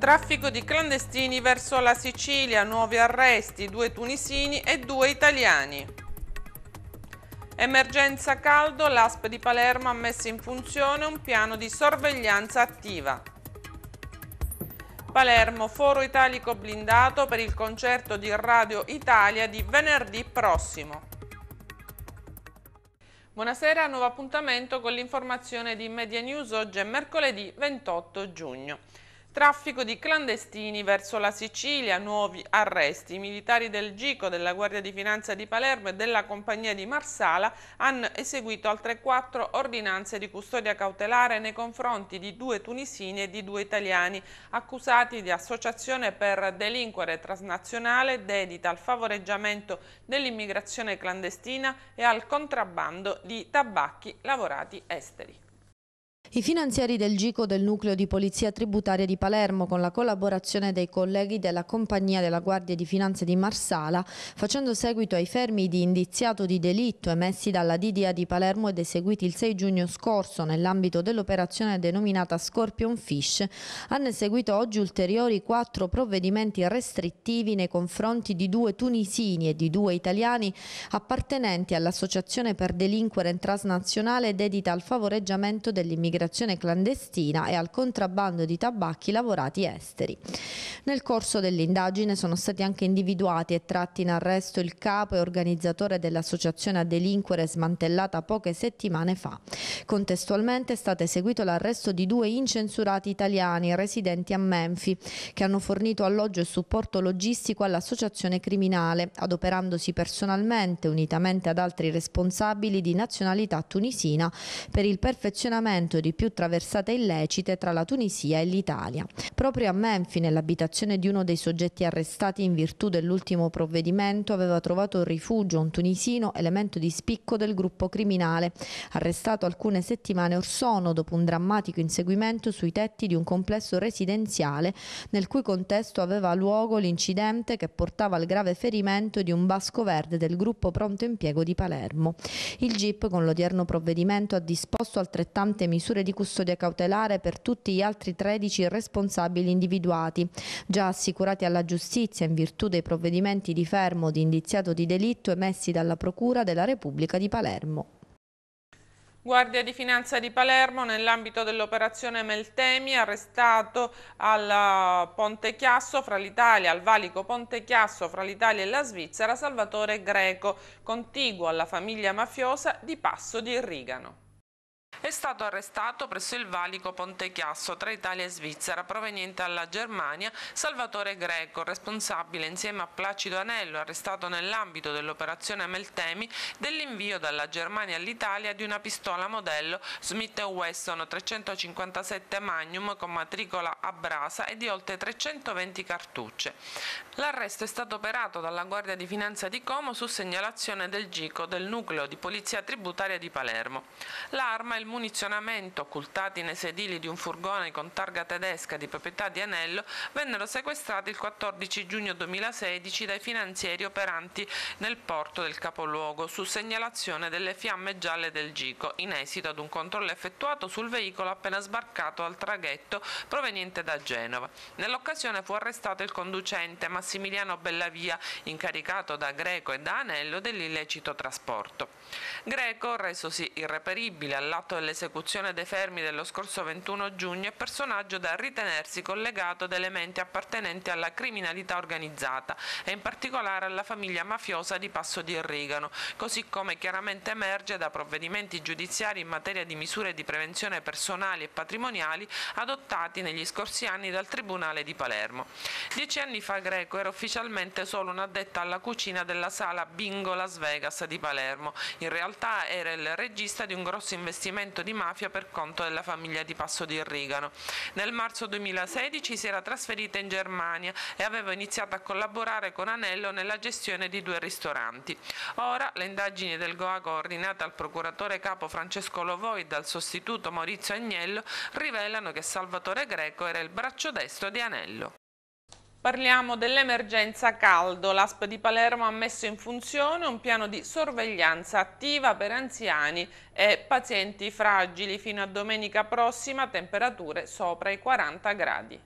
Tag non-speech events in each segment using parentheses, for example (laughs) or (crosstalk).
Traffico di clandestini verso la Sicilia, nuovi arresti, due tunisini e due italiani. Emergenza caldo, l'ASP di Palermo ha messo in funzione un piano di sorveglianza attiva. Palermo, foro italico blindato per il concerto di Radio Italia di venerdì prossimo. Buonasera, nuovo appuntamento con l'informazione di Media News oggi è mercoledì 28 giugno. Traffico di clandestini verso la Sicilia, nuovi arresti. I militari del GICO, della Guardia di Finanza di Palermo e della Compagnia di Marsala hanno eseguito altre quattro ordinanze di custodia cautelare nei confronti di due tunisini e di due italiani accusati di associazione per delinquere transnazionale dedita al favoreggiamento dell'immigrazione clandestina e al contrabbando di tabacchi lavorati esteri. I finanzieri del GICO del nucleo di polizia tributaria di Palermo, con la collaborazione dei colleghi della compagnia della Guardia di Finanze di Marsala, facendo seguito ai fermi di indiziato di delitto emessi dalla DDA di Palermo ed eseguiti il 6 giugno scorso nell'ambito dell'operazione denominata Scorpion Fish, hanno eseguito oggi ulteriori quattro provvedimenti restrittivi nei confronti di due tunisini e di due italiani appartenenti all'Associazione per delinquere transnazionale dedita al favoreggiamento dell'immigrazione immigrazione clandestina e al contrabbando di tabacchi lavorati esteri. Nel corso dell'indagine sono stati anche individuati e tratti in arresto il capo e organizzatore dell'associazione a delinquere smantellata poche settimane fa. Contestualmente è stato eseguito l'arresto di due incensurati italiani residenti a Menfi che hanno fornito alloggio e supporto logistico all'associazione criminale, adoperandosi personalmente, unitamente ad altri responsabili di nazionalità tunisina, per il perfezionamento di di più traversate illecite tra la Tunisia e l'Italia. Proprio a Menfi, nell'abitazione di uno dei soggetti arrestati in virtù dell'ultimo provvedimento, aveva trovato rifugio un tunisino, elemento di spicco del gruppo criminale, arrestato alcune settimane or sono dopo un drammatico inseguimento sui tetti di un complesso residenziale nel cui contesto aveva luogo l'incidente che portava al grave ferimento di un basco verde del gruppo Pronto Impiego di Palermo. Il GIP con l'odierno provvedimento ha disposto altrettante misure misure di custodia cautelare per tutti gli altri 13 responsabili individuati, già assicurati alla giustizia in virtù dei provvedimenti di fermo di indiziato di delitto emessi dalla Procura della Repubblica di Palermo. Guardia di Finanza di Palermo nell'ambito dell'operazione Meltemi arrestato al Ponte Chiasso fra l'Italia, al valico Ponte Chiasso fra l'Italia e la Svizzera Salvatore Greco, contiguo alla famiglia mafiosa di Passo di Rigano è stato arrestato presso il valico Ponte Chiasso tra Italia e Svizzera, proveniente dalla Germania, Salvatore Greco, responsabile insieme a Placido Anello, arrestato nell'ambito dell'operazione Meltemi, dell'invio dalla Germania all'Italia di una pistola modello Smith Wesson 357 Magnum con matricola a brasa e di oltre 320 cartucce. L'arresto è stato operato dalla Guardia di Finanza di Como su segnalazione del GICO del nucleo di polizia tributaria di Palermo. L'arma è il munizionamento occultati nei sedili di un furgone con targa tedesca di proprietà di Anello vennero sequestrati il 14 giugno 2016 dai finanzieri operanti nel porto del capoluogo su segnalazione delle fiamme gialle del Gico in esito ad un controllo effettuato sul veicolo appena sbarcato al traghetto proveniente da Genova. Nell'occasione fu arrestato il conducente Massimiliano Bellavia incaricato da Greco e da Anello dell'illecito trasporto. Greco, resosi irreperibile all'atto all'esecuzione dei fermi dello scorso 21 giugno è personaggio da ritenersi collegato ad elementi appartenenti alla criminalità organizzata e in particolare alla famiglia mafiosa di Passo di Rigano, così come chiaramente emerge da provvedimenti giudiziari in materia di misure di prevenzione personali e patrimoniali adottati negli scorsi anni dal Tribunale di Palermo. Dieci anni fa Greco era ufficialmente solo un'addetta alla cucina della sala Bingo Las Vegas di Palermo, in realtà era il regista di un grosso investimento avvenimento di mafia per conto della famiglia di Passo di Rigano. Nel marzo 2016 si era trasferita in Germania e aveva iniziato a collaborare con Anello nella gestione di due ristoranti. Ora le indagini del GOA coordinate al procuratore capo Francesco Lovoi e dal sostituto Maurizio Agnello rivelano che Salvatore Greco era il braccio destro di Anello. Parliamo dell'emergenza caldo. L'ASP di Palermo ha messo in funzione un piano di sorveglianza attiva per anziani e pazienti fragili. Fino a domenica prossima temperature sopra i 40 gradi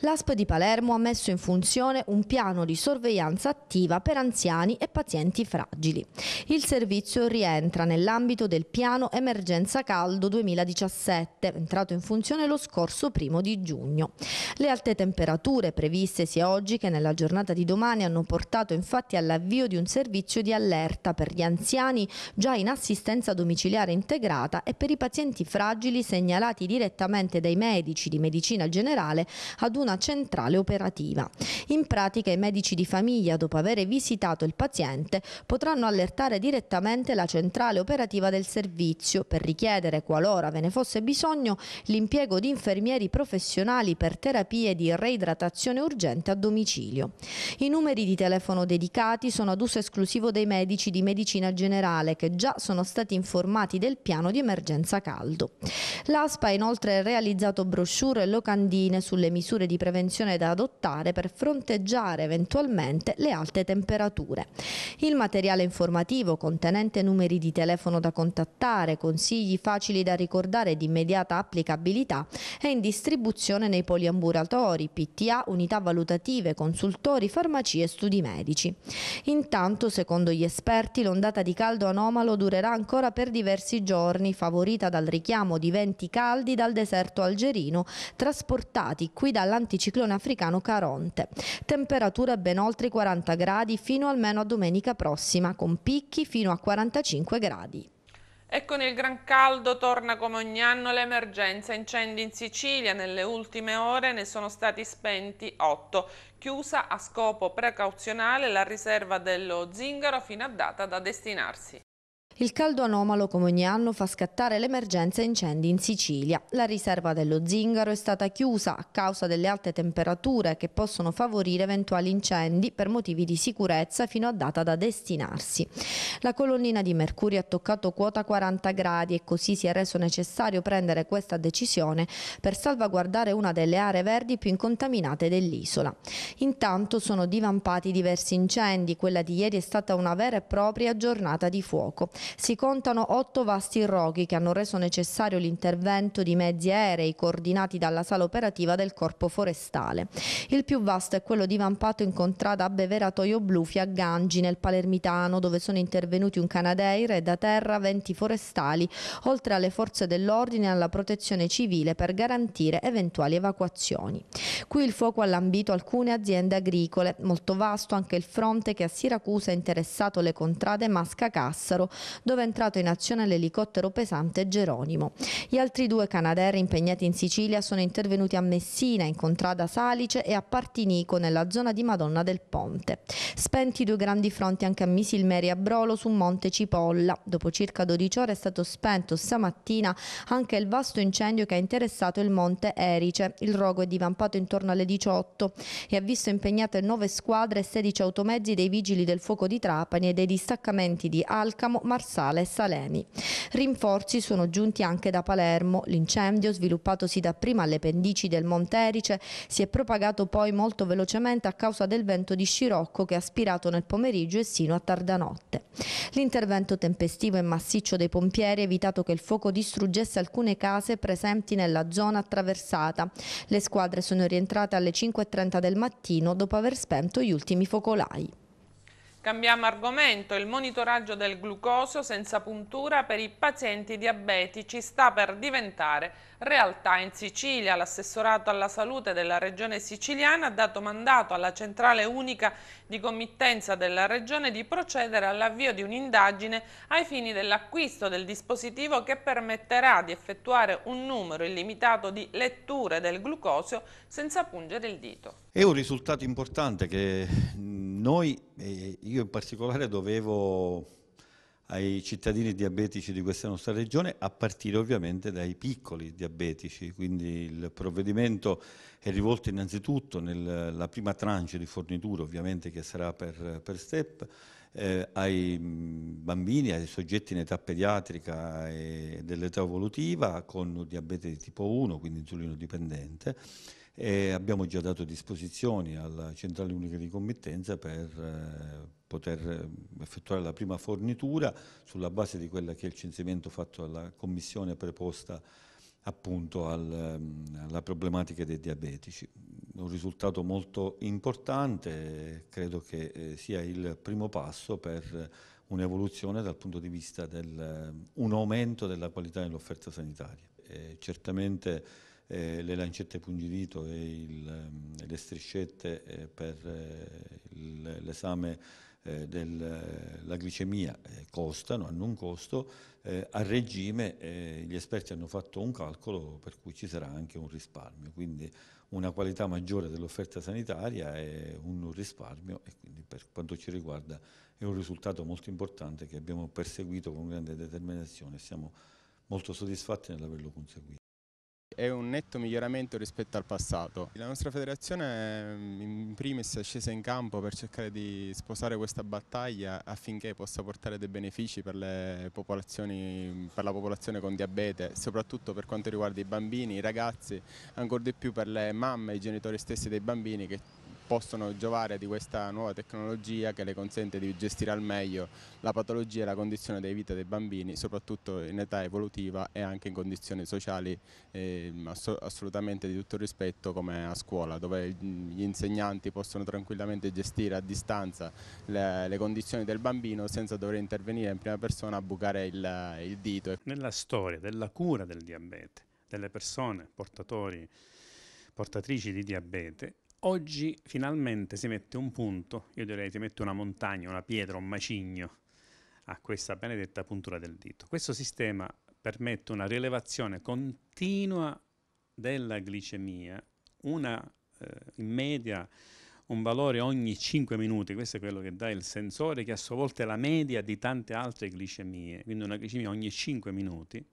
l'ASP di Palermo ha messo in funzione un piano di sorveglianza attiva per anziani e pazienti fragili. Il servizio rientra nell'ambito del piano Emergenza Caldo 2017, entrato in funzione lo scorso primo di giugno. Le alte temperature previste sia oggi che nella giornata di domani hanno portato infatti all'avvio di un servizio di allerta per gli anziani già in assistenza domiciliare integrata e per i pazienti fragili segnalati direttamente dai medici di medicina generale ad una una centrale operativa. In pratica i medici di famiglia, dopo aver visitato il paziente, potranno allertare direttamente la centrale operativa del servizio per richiedere, qualora ve ne fosse bisogno, l'impiego di infermieri professionali per terapie di reidratazione urgente a domicilio. I numeri di telefono dedicati sono ad uso esclusivo dei medici di medicina generale che già sono stati informati del piano di emergenza caldo. L'ASPA ha inoltre realizzato brochure e locandine sulle misure di prevenzione da adottare per fronteggiare eventualmente le alte temperature. Il materiale informativo contenente numeri di telefono da contattare, consigli facili da ricordare di immediata applicabilità è in distribuzione nei poliambulatori, PTA, unità valutative, consultori, farmacie e studi medici. Intanto, secondo gli esperti, l'ondata di caldo anomalo durerà ancora per diversi giorni, favorita dal richiamo di venti caldi dal deserto algerino, trasportati qui dall'antichità anticiclone africano Caronte. Temperature ben oltre i 40 gradi fino almeno a domenica prossima, con picchi fino a 45 gradi. E con il gran caldo torna come ogni anno l'emergenza incendi in Sicilia. Nelle ultime ore ne sono stati spenti 8. Chiusa a scopo precauzionale la riserva dello zingaro fino a data da destinarsi. Il caldo anomalo come ogni anno fa scattare l'emergenza incendi in Sicilia. La riserva dello zingaro è stata chiusa a causa delle alte temperature che possono favorire eventuali incendi per motivi di sicurezza fino a data da destinarsi. La colonnina di mercurio ha toccato quota 40 gradi e così si è reso necessario prendere questa decisione per salvaguardare una delle aree verdi più incontaminate dell'isola. Intanto sono divampati diversi incendi, quella di ieri è stata una vera e propria giornata di fuoco si contano otto vasti roghi che hanno reso necessario l'intervento di mezzi aerei coordinati dalla sala operativa del Corpo Forestale. Il più vasto è quello divampato in contrada a Beveratoio Blufi a Gangi nel Palermitano dove sono intervenuti un canadeire e da terra 20 forestali oltre alle forze dell'ordine e alla protezione civile per garantire eventuali evacuazioni. Qui il fuoco ha lambito alcune aziende agricole, molto vasto anche il fronte che a Siracusa ha interessato le contrade Masca Cassaro dove è entrato in azione l'elicottero pesante Geronimo. Gli altri due Canadair impegnati in Sicilia sono intervenuti a Messina, in Contrada Salice e a Partinico, nella zona di Madonna del Ponte. Spenti due grandi fronti anche a Misilmeri a Brolo su Monte Cipolla. Dopo circa 12 ore è stato spento stamattina anche il vasto incendio che ha interessato il Monte Erice. Il rogo è divampato intorno alle 18 e ha visto impegnate 9 squadre e 16 automezzi dei vigili del fuoco di Trapani e dei distaccamenti di Alcamo, Marsella Marsala e Salemi. Rinforzi sono giunti anche da Palermo. L'incendio, sviluppatosi dapprima alle pendici del Monte Erice, si è propagato poi molto velocemente a causa del vento di scirocco che ha aspirato nel pomeriggio e sino a tarda notte. L'intervento tempestivo e massiccio dei pompieri ha evitato che il fuoco distruggesse alcune case presenti nella zona attraversata. Le squadre sono rientrate alle 5.30 del mattino dopo aver spento gli ultimi focolai. Cambiamo argomento, il monitoraggio del glucosio senza puntura per i pazienti diabetici sta per diventare realtà in Sicilia. L'assessorato alla salute della regione siciliana ha dato mandato alla centrale unica di committenza della regione di procedere all'avvio di un'indagine ai fini dell'acquisto del dispositivo che permetterà di effettuare un numero illimitato di letture del glucosio senza pungere il dito. È un risultato importante che noi, io in particolare, dovevo ai cittadini diabetici di questa nostra regione, a partire ovviamente dai piccoli diabetici. Quindi il provvedimento è rivolto innanzitutto nella prima tranche di fornitura, ovviamente che sarà per, per step, eh, ai mm, bambini, ai soggetti in età pediatrica e dell'età evolutiva con diabete di tipo 1, quindi insulino dipendente. E abbiamo già dato disposizioni alla Centrale Unica di Committenza per eh, poter eh, effettuare la prima fornitura sulla base di quello che è il censimento fatto dalla commissione preposta appunto al, ehm, alla problematica dei diabetici. Un risultato molto importante, credo che eh, sia il primo passo per un'evoluzione dal punto di vista del ehm, un aumento della qualità dell'offerta sanitaria. E certamente eh, le lancette pungidito e il, ehm, le striscette eh, per eh, l'esame eh, della glicemia eh, costano, hanno un costo, eh, a regime eh, gli esperti hanno fatto un calcolo per cui ci sarà anche un risparmio, quindi una qualità maggiore dell'offerta sanitaria è un risparmio e quindi per quanto ci riguarda è un risultato molto importante che abbiamo perseguito con grande determinazione e siamo molto soddisfatti nell'averlo conseguito è un netto miglioramento rispetto al passato. La nostra federazione ehm, in primis è scesa in campo per cercare di sposare questa battaglia affinché possa portare dei benefici per, per la popolazione con diabete, soprattutto per quanto riguarda i bambini, i ragazzi, ancora di più per le mamme e i genitori stessi dei bambini che possono giovare di questa nuova tecnologia che le consente di gestire al meglio la patologia e la condizione di vita dei bambini, soprattutto in età evolutiva e anche in condizioni sociali eh, assolutamente di tutto rispetto come a scuola, dove gli insegnanti possono tranquillamente gestire a distanza le, le condizioni del bambino senza dover intervenire in prima persona a bucare il, il dito. Nella storia della cura del diabete, delle persone portatori portatrici di diabete Oggi finalmente si mette un punto, io direi si mette una montagna, una pietra, un macigno a questa benedetta puntura del dito. Questo sistema permette una rilevazione continua della glicemia, una eh, in media un valore ogni 5 minuti, questo è quello che dà il sensore, che a sua volta è la media di tante altre glicemie, quindi una glicemia ogni 5 minuti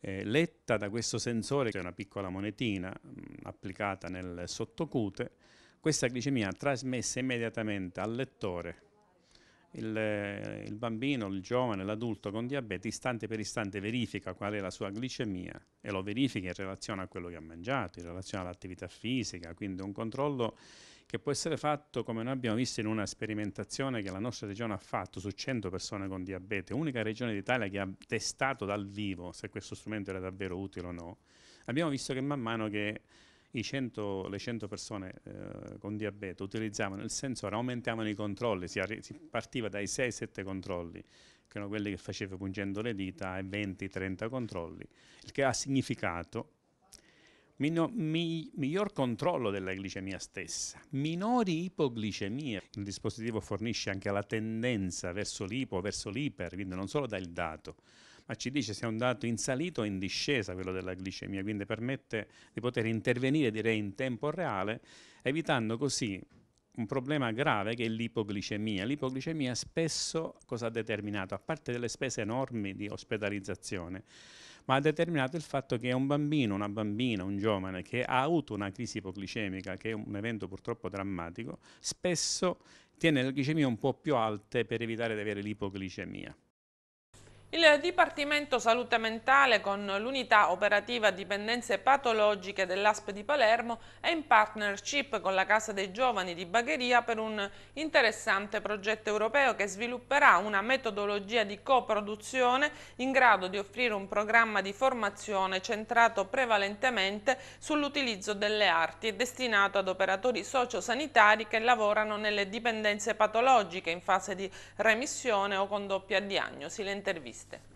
eh, letta da questo sensore, che è una piccola monetina mh, mm, applicata nel sottocute, questa glicemia trasmessa immediatamente al lettore. Il, eh, il bambino, il giovane, l'adulto con diabete istante per istante verifica qual è la sua glicemia e lo verifica in relazione a quello che ha mangiato, in relazione all'attività fisica, quindi un controllo che può essere fatto come noi abbiamo visto in una sperimentazione che la nostra regione ha fatto su 100 persone con diabete, unica regione d'Italia che ha testato dal vivo se questo strumento era davvero utile o no, abbiamo visto che man mano che 100, le 100 persone eh, con diabete utilizzavano il sensore, aumentavano i controlli, si, si partiva dai 6-7 controlli, che erano quelli che faceva pungendo le dita, ai 20-30 controlli, il che ha significato Mino, mi, miglior controllo della glicemia stessa, minori ipoglicemie. Il dispositivo fornisce anche la tendenza verso l'ipo, verso l'iper, quindi non solo dà il dato, ma ci dice se è un dato in salita o in discesa quello della glicemia, quindi permette di poter intervenire direi in tempo reale, evitando così un problema grave che è l'ipoglicemia. L'ipoglicemia spesso cosa ha determinato? A parte delle spese enormi di ospedalizzazione, ma ha determinato il fatto che un bambino, una bambina, un giovane che ha avuto una crisi ipoglicemica, che è un evento purtroppo drammatico, spesso tiene le glicemie un po' più alte per evitare di avere l'ipoglicemia. Il Dipartimento Salute Mentale con l'unità operativa dipendenze patologiche dell'ASP di Palermo è in partnership con la Casa dei Giovani di Bagheria per un interessante progetto europeo che svilupperà una metodologia di coproduzione in grado di offrire un programma di formazione centrato prevalentemente sull'utilizzo delle arti e destinato ad operatori sociosanitari che lavorano nelle dipendenze patologiche in fase di remissione o con doppia diagnosi. Le interviste esiste.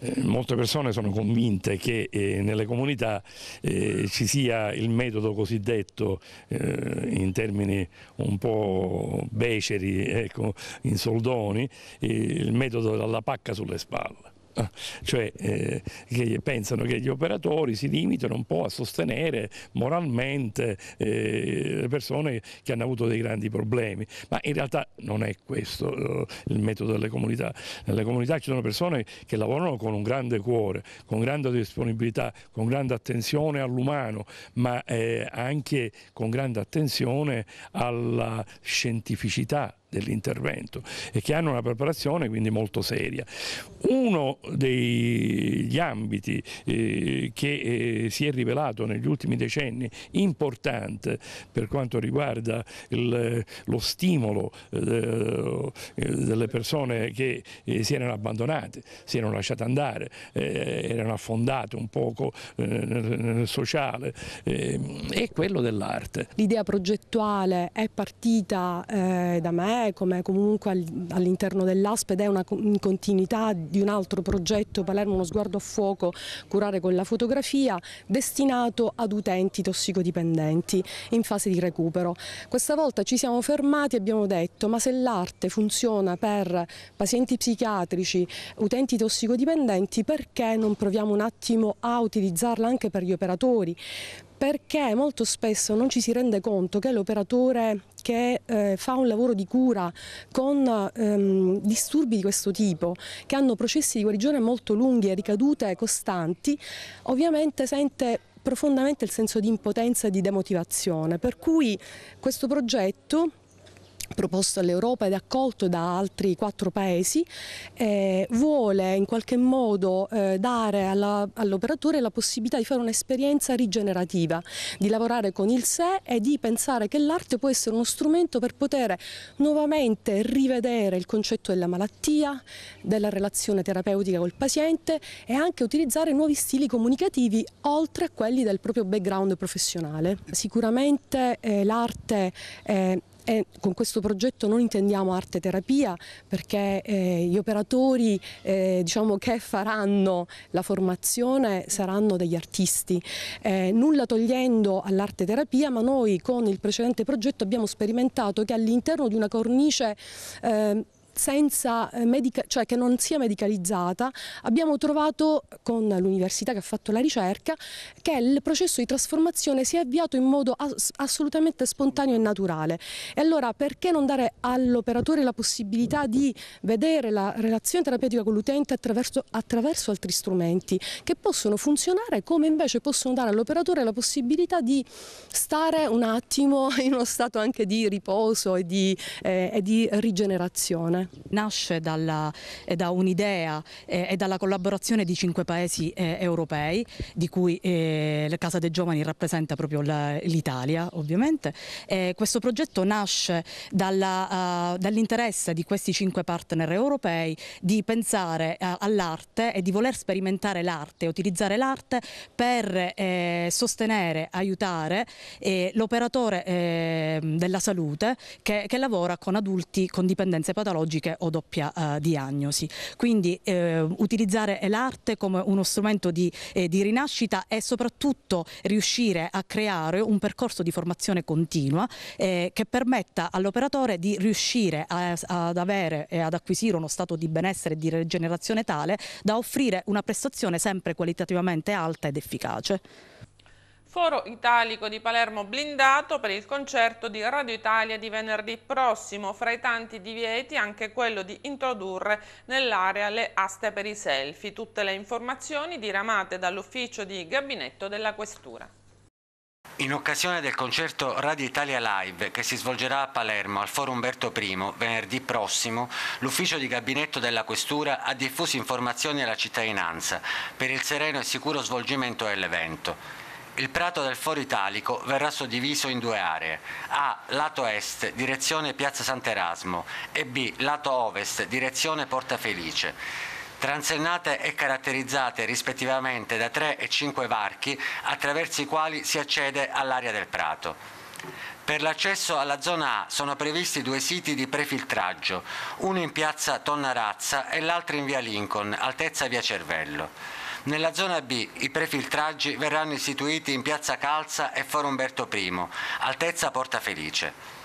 Eh, molte persone sono convinte che eh, nelle comunità eh, ci sia il metodo cosiddetto eh, in termini un po' beceri, ecco, in soldoni, eh, il metodo della pacca sulle spalle. (laughs) cioè eh, che pensano che gli operatori si limitano un po' a sostenere moralmente eh, le persone che hanno avuto dei grandi problemi, ma in realtà non è questo eh, il metodo delle comunità. Nelle comunità ci sono persone che lavorano con un grande cuore, con grande disponibilità, con grande attenzione all'umano, ma eh, anche con grande attenzione alla scientificità dell'intervento e che hanno una preparazione quindi molto seria. Uno degli ambiti eh, che eh, si è rivelato negli ultimi decenni importante per quanto riguarda il, lo stimolo eh, delle persone che eh, si erano abbandonate, si erano lasciate andare, eh, erano affondate un poco eh, nel, nel, sociale, è quello dell'arte. L'idea progettuale è partita da me c'è, come comunque all'interno dell'ASP ed è una continuità di un altro progetto Palermo uno sguardo a fuoco, curare con la fotografia, destinato ad utenti tossicodipendenti in fase di recupero. Questa volta ci siamo fermati e abbiamo detto ma se l'arte funziona per pazienti psichiatrici, utenti tossicodipendenti, perché non proviamo un attimo a utilizzarla anche per gli operatori? perché molto spesso non ci si rende conto che l'operatore che eh, fa un lavoro di cura con ehm, disturbi di questo tipo, che hanno processi di guarigione molto lunghi e ricadute costanti, ovviamente sente profondamente il senso di impotenza e di demotivazione, per cui questo progetto proposto all'Europa ed accolto da altri quattro paesi, eh, vuole in qualche modo eh, dare all'operatore all la possibilità di fare un'esperienza rigenerativa, di lavorare con il sé e di pensare che l'arte può essere uno strumento per poter nuovamente rivedere il concetto della malattia, della relazione terapeutica col paziente e anche utilizzare nuovi stili comunicativi oltre a quelli del proprio background professionale. Sicuramente eh, l'arte eh, e con questo progetto non intendiamo arte terapia perché eh, gli operatori eh, diciamo, che faranno la formazione saranno degli artisti, eh, nulla togliendo all'arte terapia ma noi con il precedente progetto abbiamo sperimentato che all'interno di una cornice ehm, senza, eh, medica, cioè che non sia medicalizzata, abbiamo trovato con l'università che ha fatto la ricerca che il processo di trasformazione si è avviato in modo ass assolutamente spontaneo e naturale. E allora perché non dare all'operatore la possibilità di vedere la relazione terapeutica con l'utente attraverso, attraverso altri strumenti che possono funzionare come invece possono dare all'operatore la possibilità di stare un attimo in uno stato anche di riposo e di, eh, e di rigenerazione nasce dalla, eh, da un'idea eh, e dalla collaborazione di cinque paesi eh, europei, di cui la Casa dei Giovani rappresenta proprio l'Italia ovviamente. questo progetto nasce dall'interesse di questi cinque partner europei di pensare all'arte e di voler sperimentare l'arte, utilizzare l'arte per sostenere, aiutare l'operatore ehm, della salute che, che lavora con adulti con dipendenze patologiche patologiche o doppia eh, diagnosi. Quindi eh, utilizzare l'arte come uno strumento di, eh, di, rinascita e soprattutto riuscire a creare un percorso di formazione continua eh, che permetta all'operatore di riuscire a, ad avere e ad acquisire uno stato di benessere e di rigenerazione tale da offrire una prestazione sempre qualitativamente alta ed efficace. Foro Italico di Palermo blindato per il concerto di Radio Italia di venerdì prossimo, fra i tanti divieti anche quello di introdurre nell'area le aste per i selfie. Tutte le informazioni diramate dall'ufficio di gabinetto della Questura. In occasione del concerto Radio Italia Live che si svolgerà a Palermo al Foro Umberto I venerdì prossimo, l'ufficio di gabinetto della Questura ha diffuso informazioni alla cittadinanza per il sereno e sicuro svolgimento dell'evento. Il prato del Foro Italico verrà suddiviso in due aree, A lato est direzione Piazza Sant'Erasmo e B lato ovest direzione Porta Felice. Transennate e caratterizzate rispettivamente da 3 e 5 varchi attraverso i quali si accede all'area del prato. Per l'accesso alla zona A sono previsti due siti di prefiltraggio, uno in piazza Tonnarazza e l'altro in via Lincoln, altezza via Cervello. Nella zona B i prefiltraggi verranno istituiti in piazza Calza e Foro Umberto I, altezza Porta Felice.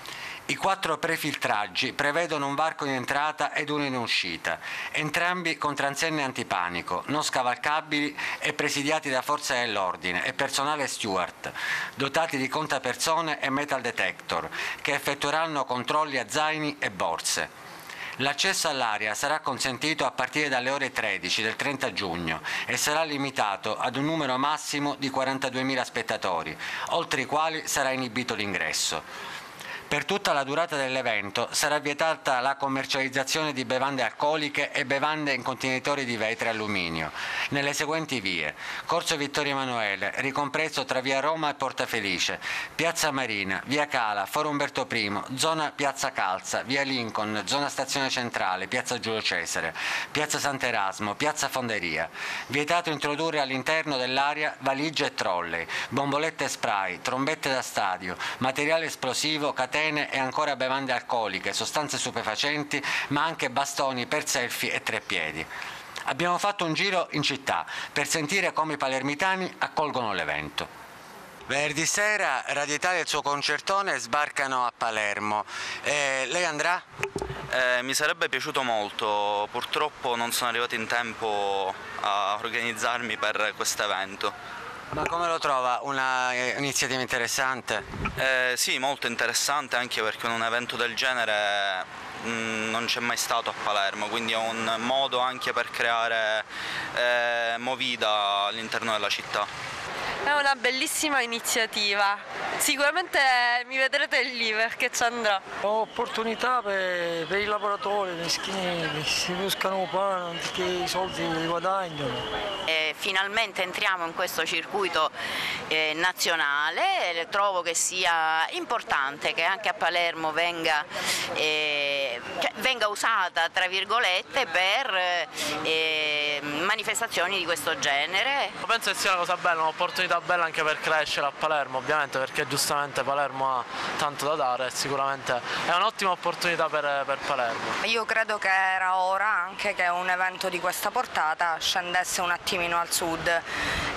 I quattro prefiltraggi prevedono un varco in entrata ed uno in uscita, entrambi con transenne antipanico, non scavalcabili e presidiati da forze dell'ordine e personale steward, dotati di contapersone e metal detector, che effettueranno controlli a zaini e borse. L'accesso all'area sarà consentito a partire dalle ore 13 del 30 giugno e sarà limitato ad un numero massimo di 42.000 spettatori, oltre i quali sarà inibito l'ingresso. Per tutta la durata dell'evento sarà vietata la commercializzazione di bevande alcoliche e bevande in contenitori di vetro e alluminio nelle seguenti vie: Corso Vittorio Emanuele, ricompreso tra via Roma e Porta Felice, Piazza Marina, via Cala, Foro Umberto I, zona Piazza Calza, via Lincoln, zona Stazione Centrale, piazza Giulio Cesare, piazza Sant'Erasmo, piazza Fonderia. Vietato introdurre all'interno dell'area valigie e trolley, bombolette spray, trombette da stadio, materiale esplosivo, catene catene e ancora bevande alcoliche, sostanze stupefacenti, ma anche bastoni per selfie e treppiedi. Abbiamo fatto un giro in città per sentire come i palermitani accolgono l'evento. Venerdì sera Radio Italia e il suo concertone sbarcano a Palermo. Eh, lei andrà? Eh, mi sarebbe piaciuto molto, purtroppo non sono arrivato in tempo a organizzarmi per questo evento. Ma come lo trova? Un'iniziativa eh, interessante? Eh, sì, molto interessante anche perché un evento del genere mm, non c'è mai stato a Palermo, quindi è un modo anche per creare eh, movida all'interno della città. È una bellissima iniziativa, sicuramente mi vedrete lì perché ci andrò. Ho opportunità per, per i lavoratori, per i schini, che si buscano pane, che i soldi li guadagnano. E eh, finalmente entriamo in questo circuito eh, nazionale, trovo che sia importante che anche a Palermo venga, eh, cioè, venga usata tra virgolette per eh, eh manifestazioni di questo genere. Penso che sia una cosa bella, un'opportunità bella anche per crescere a Palermo ovviamente perché giustamente Palermo ha tanto da dare e sicuramente è un'ottima opportunità per, per Palermo. Io credo che era ora anche che un evento di questa portata scendesse un attimino al sud.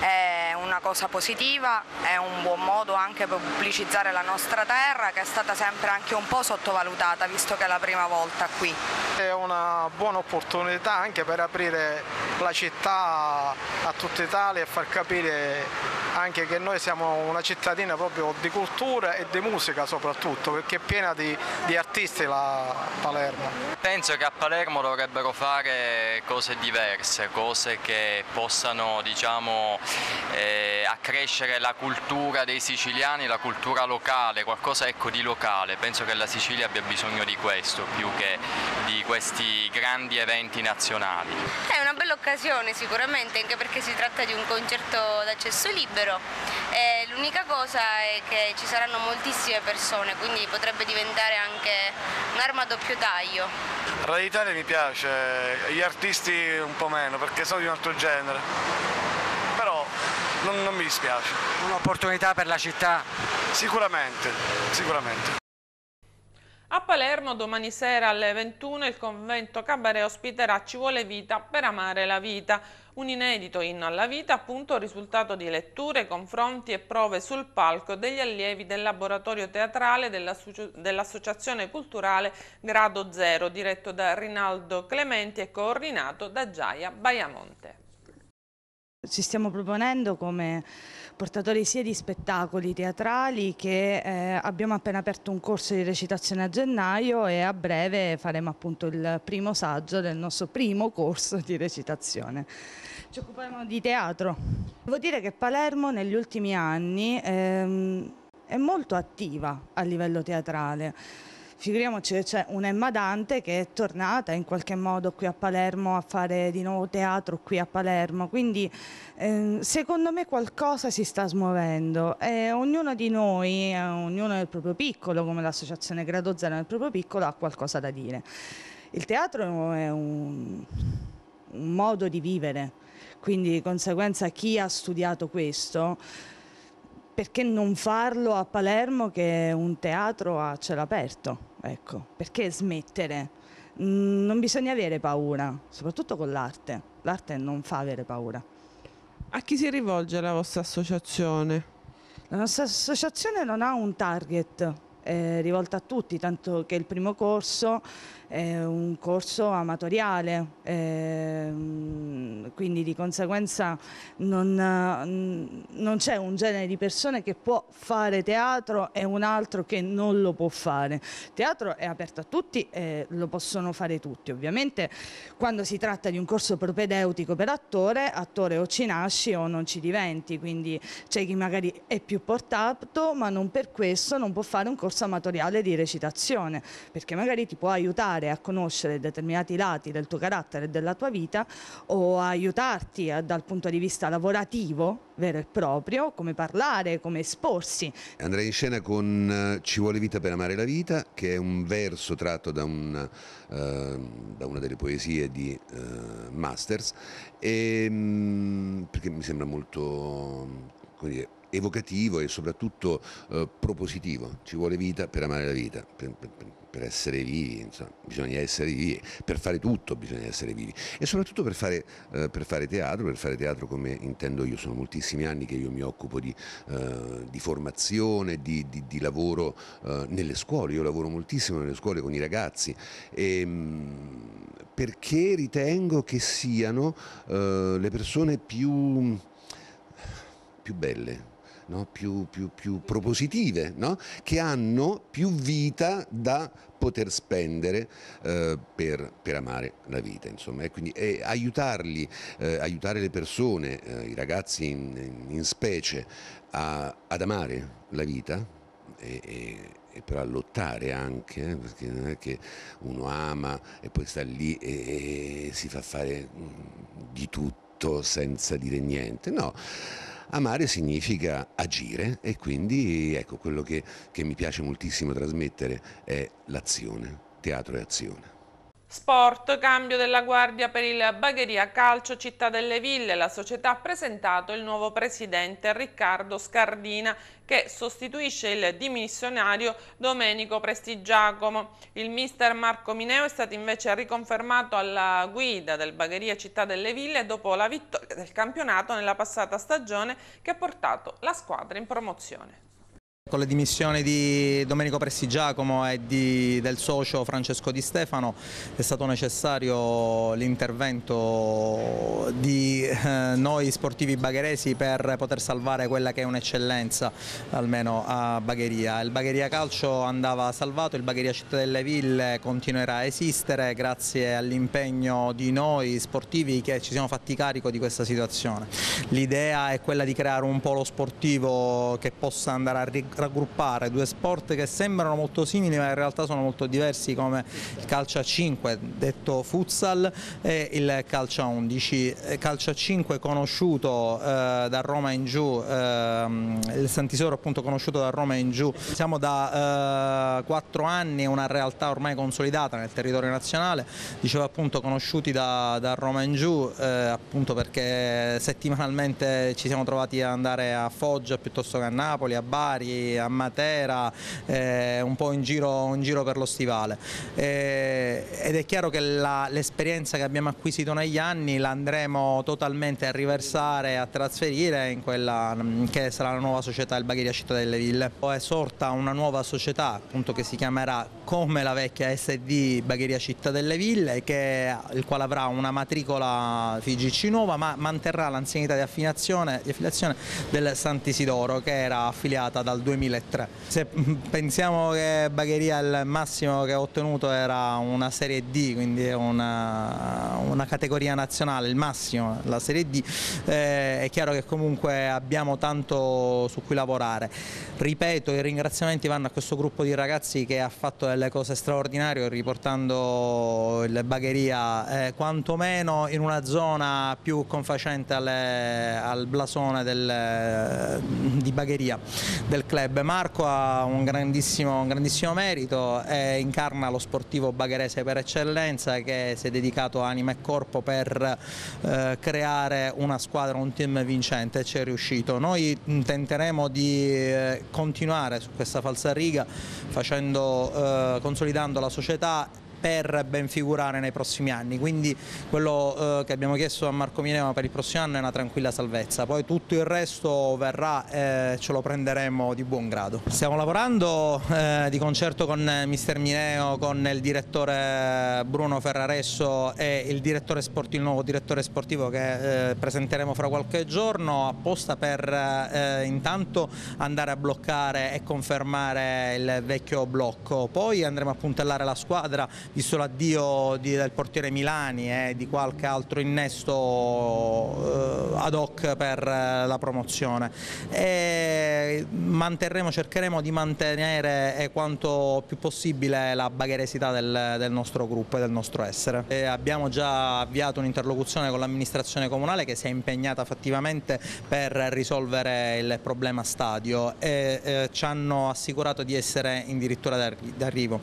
È una cosa positiva, è un buon modo anche per pubblicizzare la nostra terra che è stata sempre anche un po' sottovalutata visto che è la prima volta qui. È una buona opportunità anche per aprire la città a tutta Italia e far capire anche che noi siamo una cittadina proprio di cultura e di musica soprattutto, perché è piena di, di, artisti la Palermo. Penso che a Palermo dovrebbero fare cose diverse, cose che possano diciamo, eh, accrescere la cultura dei siciliani, la cultura locale, qualcosa ecco di locale. Penso che la Sicilia abbia bisogno di questo più che di questi grandi eventi nazionali. È una bella occasione sicuramente, anche perché si tratta di un concerto d'accesso libero. L'unica cosa è che ci saranno moltissime persone, quindi potrebbe diventare anche un'arma a doppio taglio. Radio Italia mi piace, gli artisti un po' meno perché sono di un altro genere non, non mi dispiace. Un'opportunità per la città? Sicuramente, sicuramente. A Palermo domani sera alle 21 il convento Cabaret ospiterà Ci vuole vita per amare la vita, un inedito inno alla vita appunto risultato di letture, confronti e prove sul palco degli allievi del laboratorio teatrale dell'associazione culturale Grado Zero diretto da Rinaldo Clementi e coordinato da Giaia Baiamonte. Ci stiamo proponendo come portatori sia di spettacoli teatrali che eh, abbiamo appena aperto un corso di recitazione a gennaio e a breve faremo appunto il primo saggio del nostro primo corso di recitazione. Ci occupiamo di teatro. Devo dire che Palermo negli ultimi anni ehm, è molto attiva a livello teatrale figuriamoci che c'è un'Emma Dante che è tornata in qualche modo qui a Palermo a fare di nuovo teatro qui a Palermo, quindi eh, secondo me qualcosa si sta smuovendo e ognuno di noi, eh, ognuno nel proprio piccolo, come l'associazione Grado Zero nel proprio piccolo, ha qualcosa da dire. Il teatro è un, un modo di vivere, quindi di conseguenza chi ha studiato questo perché non farlo a Palermo che è un teatro a cielo aperto? Ecco, perché smettere? Mm, non bisogna avere paura, soprattutto con l'arte. L'arte non fa avere paura. A chi si rivolge la vostra associazione? La nostra associazione non ha un target, è eh, rivolta a tutti, tanto che il primo corso è un corso amatoriale, ehm, quindi di conseguenza non, mm, non c'è un genere di persone che può fare teatro e un altro che non lo può fare. teatro è aperto a tutti e lo possono fare tutti. Ovviamente quando si tratta di un corso propedeutico per attore, attore o ci nasci o non ci diventi, quindi c'è chi magari è più portato ma non per questo non può fare un corso amatoriale di recitazione, perché magari ti può aiutare aiutare a conoscere determinati lati del tuo carattere e della tua vita o aiutarti a, eh, dal punto di vista lavorativo vero e proprio, come parlare, come esporsi. Andrei in scena con eh, Ci vuole vita per amare la vita, che è un verso tratto da, un, uh, da una delle poesie di uh, Masters, e, um, perché mi sembra molto dire, evocativo e soprattutto uh, propositivo. Ci vuole vita per amare la vita. Per, per, per per essere vivi, insomma, bisogna essere vivi, per fare tutto bisogna essere vivi e soprattutto per fare, eh, per fare, teatro, per fare teatro come intendo io, sono moltissimi anni che io mi occupo di, eh, di formazione, di, di, di lavoro eh, nelle scuole, io lavoro moltissimo nelle scuole con i ragazzi e, ehm, perché ritengo che siano eh, le persone più, più belle no? più, più, più, propositive, no? che hanno più vita da poter spendere eh, per, per, amare la vita. Insomma. E quindi e aiutarli, eh, aiutare le persone, eh, i ragazzi in, in specie, a, ad amare la vita. E, e, e però a lottare anche, eh? perché non è che uno ama e poi sta lì e, e si fa fare mm, di tutto senza dire niente, no Amare significa agire e quindi ecco quello che, che mi piace moltissimo trasmettere è l'azione, teatro e azione. Sport, cambio della guardia per il Bagheria Calcio Città delle Ville. La società ha presentato il nuovo presidente Riccardo Scardina che sostituisce il dimissionario Domenico Prestigiacomo. Il mister Marco Mineo è stato invece riconfermato alla guida del Bagheria Città delle Ville dopo la vittoria del campionato nella passata stagione che ha portato la squadra in promozione. Con le dimissioni di Domenico Prestigiacomo e di, del socio Francesco Di Stefano è stato necessario l'intervento di eh, noi sportivi bagheresi per poter salvare quella che è un'eccellenza almeno a Bagheria. Il Bagheria Calcio andava salvato, il Bagheria Città delle Ville continuerà a esistere grazie all'impegno di noi sportivi che ci siamo fatti carico di questa situazione. L'idea è quella di creare un polo sportivo che possa andare a ricordare raggruppare due sport che sembrano molto simili ma in realtà sono molto diversi come il calcio a 5 detto futsal e il calcio a 11 eh, calcio a 5 conosciuto eh, da Roma in giù ehm, il Santisoro appunto conosciuto da Roma in giù siamo da eh, 4 anni una realtà ormai consolidata nel territorio nazionale dicevo appunto conosciuti da, da Roma in giù eh, appunto perché settimanalmente ci siamo trovati ad andare a Foggia piuttosto che a Napoli, a Bari a Matera, eh, un po' in giro, in giro, per lo stivale. Eh, ed è chiaro che l'esperienza che abbiamo acquisito negli anni la andremo totalmente a riversare, a trasferire in quella mm, che sarà la nuova società, del Bagheria Città delle Ville. Poi è sorta una nuova società appunto, che si chiamerà come la vecchia SD Bagheria Città delle Ville, che, il quale avrà una matricola FIGC nuova ma manterrà l'anzianità di affiliazione, di affiliazione del Sant'Isidoro che era affiliata dal 2000 2003. Se (laughs) pensiamo che Bagheria il massimo che ha ottenuto era una Serie D, quindi una, una categoria nazionale, il massimo, la Serie D, eh, è chiaro che comunque abbiamo tanto su cui lavorare. Ripeto, i ringraziamenti vanno a questo gruppo di ragazzi che ha fatto delle cose straordinarie riportando il Bagheria eh, quantomeno in una zona più confacente alle, al blasone del, di Bagheria, del club beh, Marco ha un grandissimo, un grandissimo merito, eh, incarna lo sportivo bagherese per eccellenza che si è dedicato anima e corpo per eh, creare una squadra, un team vincente e ci è riuscito. Noi tenteremo di eh, continuare su questa falsa riga facendo, eh, consolidando la società per ben figurare nei prossimi anni, quindi quello eh, che abbiamo chiesto a Marco Minema per il prossimo anno è una tranquilla salvezza, poi tutto il resto verrà e eh, ce lo prenderemo di buon grado. Stiamo lavorando eh, di concerto con eh, Mister Mineo, con il direttore eh, Bruno Ferraresso e il, direttore sportivo, il nuovo direttore sportivo che eh, presenteremo fra qualche giorno apposta per intanto andare a bloccare e confermare il vecchio blocco, poi andremo a puntellare la squadra visto l'addio del portiere Milani e eh, di qualche altro innesto eh, ad hoc per eh, la promozione e cercheremo di mantenere eh, quanto più possibile la bagheresità del, del nostro gruppo e del nostro essere. E abbiamo già avviato un'interlocuzione con l'amministrazione comunale che si è impegnata fattivamente per risolvere il problema stadio e eh, ci hanno assicurato di essere in dirittura d'arrivo.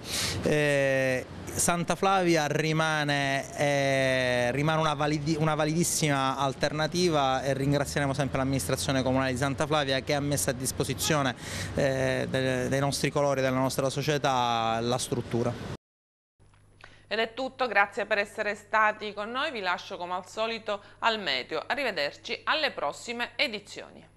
Santa Flavia rimane, eh, rimane una, validi, una validissima alternativa e ringraziamo sempre l'amministrazione comunale di Santa Flavia che ha messo a disposizione eh, dei, nostri colori, della nostra società, la struttura. Ed è tutto, grazie per essere stati con noi, vi lascio come al solito al meteo, arrivederci alle prossime edizioni.